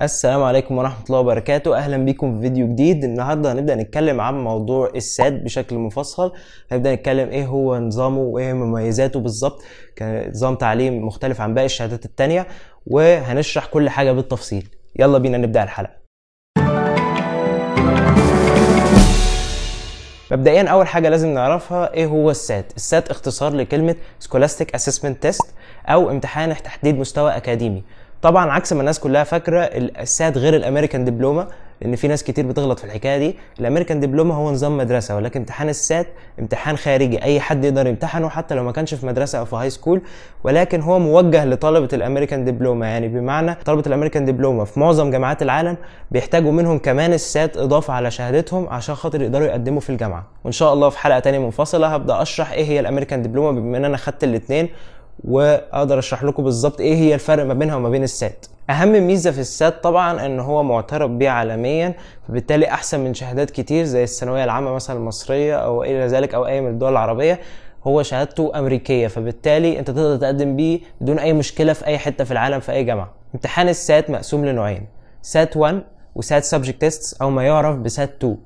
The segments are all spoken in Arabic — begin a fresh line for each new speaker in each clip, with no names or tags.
السلام عليكم ورحمة الله وبركاته أهلا بيكم في فيديو جديد النهاردة هنبدأ نتكلم عن موضوع الساد بشكل مفصل هنبدأ نتكلم إيه هو نظامه وإيه مميزاته بالظبط كنظام تعليم مختلف عن باقي الشهادات التانية وهنشرح كل حاجة بالتفصيل يلا بينا نبدأ الحلقة مبدئيا اول حاجه لازم نعرفها ايه هو السات السات اختصار لكلمه سكولاستيك اسسمنت تيست او امتحان تحديد مستوى اكاديمي طبعا عكس ما الناس كلها فاكره الاساد غير الامريكان دبلوما لان في ناس كتير بتغلط في الحكايه دي الامريكان دبلوما هو نظام مدرسه ولكن امتحان السات امتحان خارجي اي حد يقدر يمتحنه حتى لو ما كانش في مدرسه او في هاي سكول ولكن هو موجه لطلبه الامريكان دبلوما يعني بمعنى طلبه الامريكان دبلوما في معظم جامعات العالم بيحتاجوا منهم كمان السات اضافه على شهادتهم عشان خاطر يقدروا يقدموا في الجامعه وان شاء الله في حلقه تانية منفصله هبدا اشرح ايه هي الامريكان دبلوما بما ان انا خدت الاثنين واقدر اشرح لكم بالظبط ايه هي الفرق ما بينها وما بين السات اهم ميزه في السات طبعا ان هو معترف بيه عالميا فبالتالي احسن من شهادات كتير زي الثانويه العامه مثلا المصريه او الى ذلك او اي من الدول العربيه هو شهادته امريكيه فبالتالي انت تقدر تقدم بيه بدون اي مشكله في اي حته في العالم في اي جامعه امتحان السات مقسوم لنوعين سات 1 وسات سبجكت تيست او ما يعرف بسات 2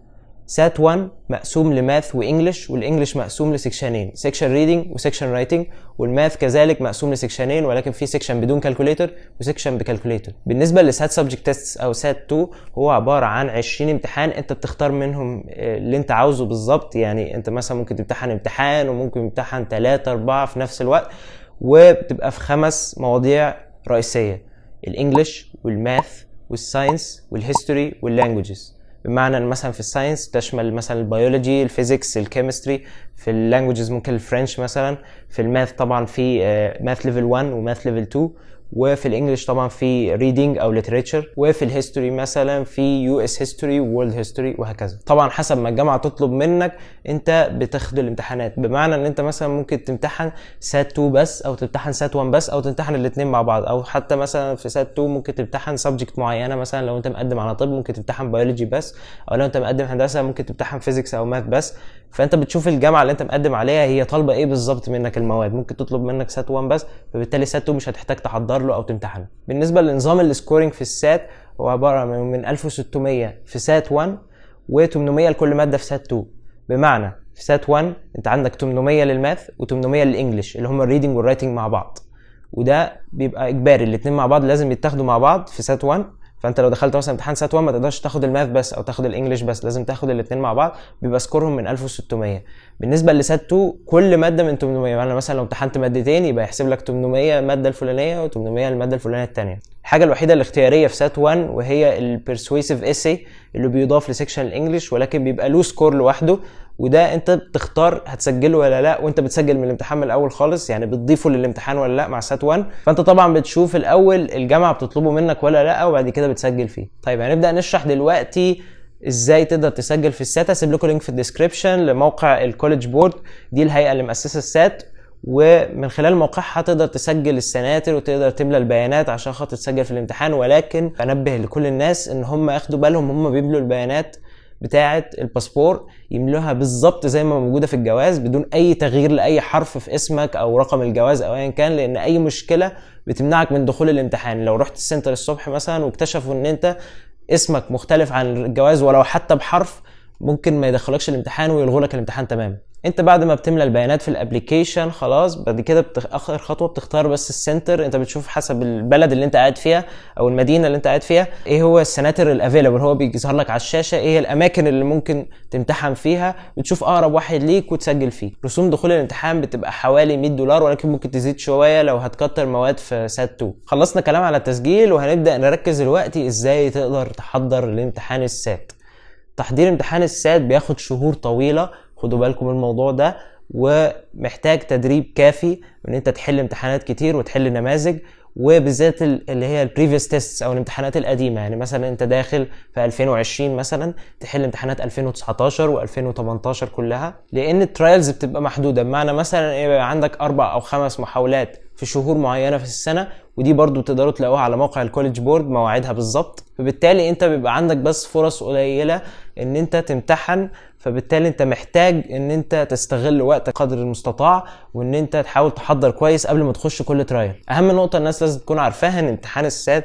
سات 1 مقسوم لماث وانجلش والانجلش مقسوم لسكشنين سكشن ريدنج وسكشن رايتنج والماث كذلك مقسوم لسكشنين ولكن في سكشن بدون كالكوليتر وسكشن بكالكوليتر بالنسبه لسات سبجكت تيست او سات 2 هو عباره عن 20 امتحان انت بتختار منهم آه، اللي انت عاوزه بالظبط يعني انت مثلا ممكن تمتحن امتحان وممكن تمتحن 3 4 في نفس الوقت وبتبقى في خمس مواضيع رئيسيه الانجلش والماث والساينس والهيستوري واللانجوجز بمعنى ان مثلا في الساينس تشمل مثلا البيولوجي الفيزيكس الكيمستري في اللانجوجز ممكن الفرنش مثلا في الماث طبعا في آه، ماث ليفل 1 وماث ليفل 2 وفي الانجليش طبعا في ريدنج او ليتريتشر وفي الهيستوري مثلا في يو اس هيستوري وورلد هيستوري وهكذا طبعا حسب ما الجامعه تطلب منك انت بتاخد الامتحانات بمعنى ان انت مثلا ممكن تمتحن سات 2 بس او تمتحن سات 1 بس او تمتحن الاثنين مع بعض او حتى مثلا في سات 2 ممكن تمتحن سبجكت معينه مثلا لو انت مقدم على طب ممكن تمتحن بيولوجي بس او لو انت مقدم هندسه ممكن تمتحن فيزيكس او ماث بس فانت بتشوف الجامعه اللي انت مقدم عليها هي طالبه ايه بالظبط منك المواد ممكن تطلب منك سات 1 بس فبالتالي سات 2 مش هتحتاج تحضر له او تمتحنه بالنسبه لنظام السكورينج في السات هو عباره من 1600 في سات 1 و800 لكل ماده في سات 2 بمعنى في سات 1 انت عندك 800 للماث و800 للانجلش اللي هم الريدنج والرايتنج مع بعض وده بيبقى اجباري الاثنين مع بعض لازم يتاخدوا مع بعض في سات 1 فانت لو دخلت مثلا امتحان سات 1 ما تقدرش تاخد الماث بس او تاخد الانجليش بس لازم تاخد الاثنين مع بعض بيبقى سكورهم من 1600 بالنسبه لسات 2 كل ماده من 800 يعني مثلا لو امتحنت مادتين يبقى يحسب لك 800 الماده الفلانيه و800 الماده الفلانيه الثانيه الحاجه الوحيده الاختياريه في سات 1 وهي البيرسويسيف اسي اللي بيضاف لسكشن الانجليش ولكن بيبقى له سكور لوحده وده انت بتختار هتسجله ولا لا وانت بتسجل من الامتحان من الاول خالص يعني بتضيفه للامتحان ولا لا مع سات 1 فانت طبعا بتشوف الاول الجامعه بتطلبه منك ولا لا وبعد كده بتسجل فيه طيب هنبدا يعني نشرح دلوقتي ازاي تقدر تسجل في السات هسيب لكم لينك في الديسكربشن لموقع الكوليدج بورد دي الهيئه اللي مؤسسه السات ومن خلال موقعها تقدر تسجل السناتر وتقدر تملى البيانات عشان خاطر تسجل في الامتحان ولكن انبه لكل الناس ان هم ياخدوا بالهم هم بيملوا البيانات بتاعه الباسبور يملوها بالظبط زي ما موجوده في الجواز بدون اي تغيير لاي حرف في اسمك او رقم الجواز او ايا كان لان اي مشكله بتمنعك من دخول الامتحان لو رحت السنتر الصبح مثلا واكتشفوا ان انت اسمك مختلف عن الجواز ولو حتى بحرف ممكن ما يدخلكش الامتحان ويلغوا لك الامتحان تماما انت بعد ما بتملى البيانات في الابلكيشن خلاص بعد كده بتخ... اخر خطوه بتختار بس السنتر انت بتشوف حسب البلد اللي انت قاعد فيها او المدينه اللي انت قاعد فيها ايه هو السناتر الافيلبل هو بيظهر لك على الشاشه ايه الاماكن اللي ممكن تمتحن فيها بتشوف اقرب واحد ليك وتسجل فيه رسوم دخول الامتحان بتبقى حوالي 100 دولار ولكن ممكن تزيد شويه لو هتكتر مواد في سات 2 خلصنا كلام على التسجيل وهنبدا نركز دلوقتي ازاي تقدر تحضر لامتحان السات تحضير امتحان السات بياخد شهور طويله خدوا بالكم من الموضوع ده ومحتاج تدريب كافي ان انت تحل امتحانات كتير وتحل نماذج وبالذات اللي هي البريفيوس تيستس او الامتحانات القديمه يعني مثلا انت داخل في 2020 مثلا تحل امتحانات 2019 و2018 كلها لان الترايلز بتبقى محدوده بمعنى مثلا إيه، يبقى عندك اربع او خمس محاولات في شهور معينه في السنه ودي برضو تقدروا تلاقوها على موقع الكوليدج بورد مواعيدها بالظبط فبالتالي انت بيبقى عندك بس فرص قليله ان انت تمتحن فبالتالي انت محتاج ان انت تستغل وقتك قدر المستطاع وان انت تحاول تحضر كويس قبل ما تخش كل ترايل اهم نقطه الناس لازم تكون عارفاها ان امتحان الساد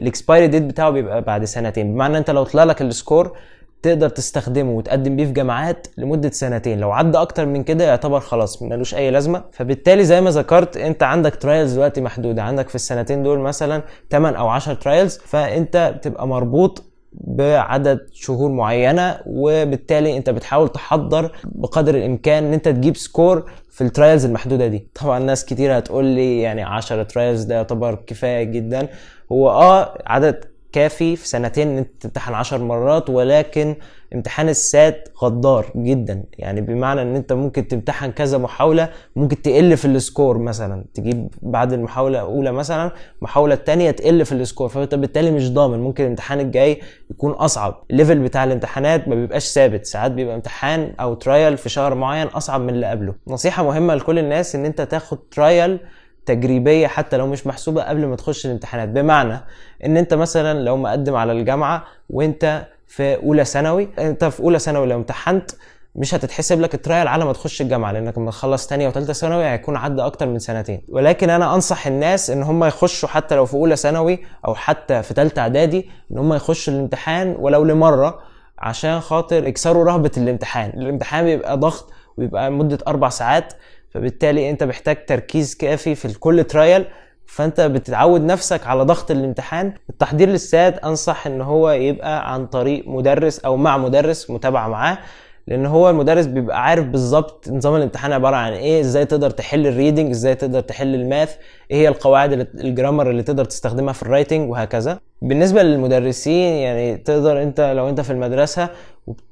الاكسبايري ديت بتاعه بيبقى بعد سنتين بمعنى انت لو طلع لك السكور تقدر تستخدمه وتقدم بيه في جامعات لمده سنتين لو عدى اكتر من كده يعتبر خلاص ملوش اي لازمه فبالتالي زي ما ذكرت انت عندك ترايلز دلوقتي محدوده عندك في السنتين دول مثلا 8 او 10 ترايلز فانت بتبقى مربوط بعدد شهور معينه وبالتالي انت بتحاول تحضر بقدر الامكان ان انت تجيب سكور في الترايلز المحدوده دي طبعا ناس كتير هتقول لي يعني 10 ترايلز ده يعتبر كفايه جدا هو اه عدد كافي في سنتين انت تمتحن 10 مرات ولكن امتحان السات غدار جدا يعني بمعنى ان انت ممكن تمتحن كذا محاوله ممكن تقل في السكور مثلا تجيب بعد المحاوله الاولى مثلا المحاوله الثانيه تقل في السكور فانت بالتالي مش ضامن ممكن الامتحان الجاي يكون اصعب الليفل بتاع الامتحانات ما بيبقاش ثابت ساعات بيبقى امتحان او ترايل في شهر معين اصعب من اللي قبله نصيحه مهمه لكل الناس ان انت تاخد ترايل تجريبيه حتى لو مش محسوبه قبل ما تخش الامتحانات بمعنى ان انت مثلا لو مقدم على الجامعه وانت في اولى ثانوي انت في اولى ثانوي لو امتحنت مش هتتحسب لك الترايل على ما تخش الجامعه لانك لما تخلص ثانيه وثالثه ثانوي هيكون عدى اكتر من سنتين ولكن انا انصح الناس ان هم يخشوا حتى لو في اولى ثانوي او حتى في ثالثه اعدادي ان هم يخشوا الامتحان ولو لمره عشان خاطر يكسروا رهبه الامتحان الامتحان بيبقى ضغط ويبقى مده اربع ساعات فبالتالي انت محتاج تركيز كافي في كل ترايل فانت بتتعود نفسك على ضغط الامتحان التحضير للساد انصح ان هو يبقى عن طريق مدرس او مع مدرس متابعه معاه لان هو المدرس بيبقى عارف بالظبط نظام الامتحان عباره عن ايه ازاي تقدر تحل الريدنج ازاي تقدر تحل الماث ايه هي القواعد الجرامر اللي تقدر تستخدمها في الرايتنج وهكذا بالنسبه للمدرسين يعني تقدر انت لو انت في المدرسه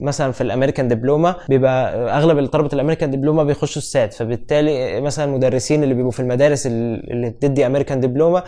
مثلا في الامريكان دبلوما بيبقى اغلب طلبه الامريكان دبلوما بيخشوا السات فبالتالي مثلا المدرسين اللي بيبقوا في المدارس اللي بتدي امريكان دبلوما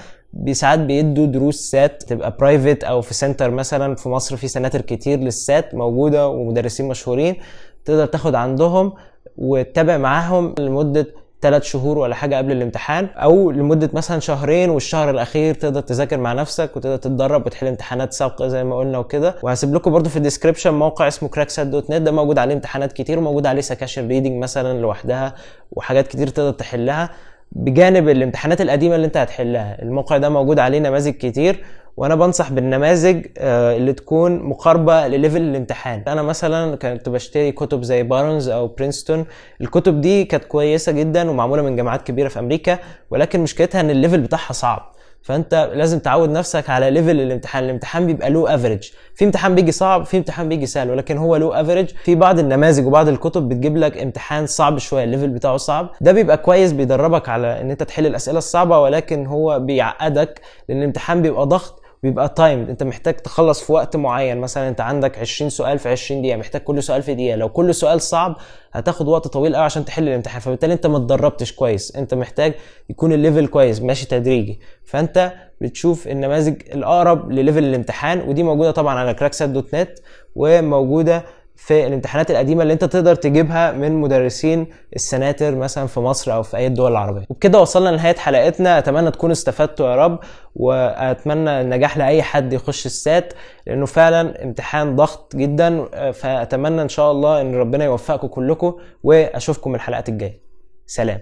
ساعات بيدوا دروس سات تبقى برايفت او في سنتر مثلا في مصر في سناتر كتير للسات موجوده ومدرسين مشهورين تقدر تاخد عندهم وتتابع معاهم لمده ثلاث شهور ولا حاجه قبل الامتحان او لمده مثلا شهرين والشهر الاخير تقدر تذاكر مع نفسك وتقدر تتدرب وتحل امتحانات سابقه زي ما قلنا وكده وهسيب لكم برده في الديسكربشن موقع اسمه كراكسات دوت نت ده موجود عليه امتحانات كتير وموجود عليه سكاشن ريدنج مثلا لوحدها وحاجات كتير تقدر تحلها بجانب الامتحانات القديمه اللي انت هتحلها الموقع ده موجود عليه نماذج كتير وانا بنصح بالنماذج آه، اللي تكون مقاربه لليفل الامتحان انا مثلا كنت بشتري كتب زي بارنز او برينستون الكتب دي كانت كويسه جدا ومعموله من جامعات كبيره في امريكا ولكن مشكلتها ان الليفل بتاعها صعب فانت لازم تعود نفسك على ليفل الامتحان الامتحان بيبقى له افريج في امتحان بيجي صعب في امتحان بيجي سهل ولكن هو له افريج في بعض النماذج وبعض الكتب بتجيب لك امتحان صعب شويه الليفل بتاعه صعب ده بيبقى كويس بيدربك على ان انت تحل الاسئله الصعبه ولكن هو بيعقدك لان الامتحان بيبقى ضغط بيبقى تايمد انت محتاج تخلص في وقت معين مثلا انت عندك 20 سؤال في 20 دقيقه محتاج كل سؤال في دقيقه لو كل سؤال صعب هتاخد وقت طويل قوي عشان تحل الامتحان فبالتالي انت ما اتدربتش كويس انت محتاج يكون الليفل كويس ماشي تدريجي فانت بتشوف النماذج الاقرب لليفل الامتحان ودي موجوده طبعا على كراكسات دوت نت وموجوده في الامتحانات القديمه اللي انت تقدر تجيبها من مدرسين السناتر مثلا في مصر او في اي الدول العربيه وبكده وصلنا لنهايه حلقتنا اتمنى تكونوا استفدتوا يا رب واتمنى النجاح لاي حد يخش السات لانه فعلا امتحان ضغط جدا فاتمنى ان شاء الله ان ربنا يوفقكم كلكم واشوفكم الحلقات الجايه سلام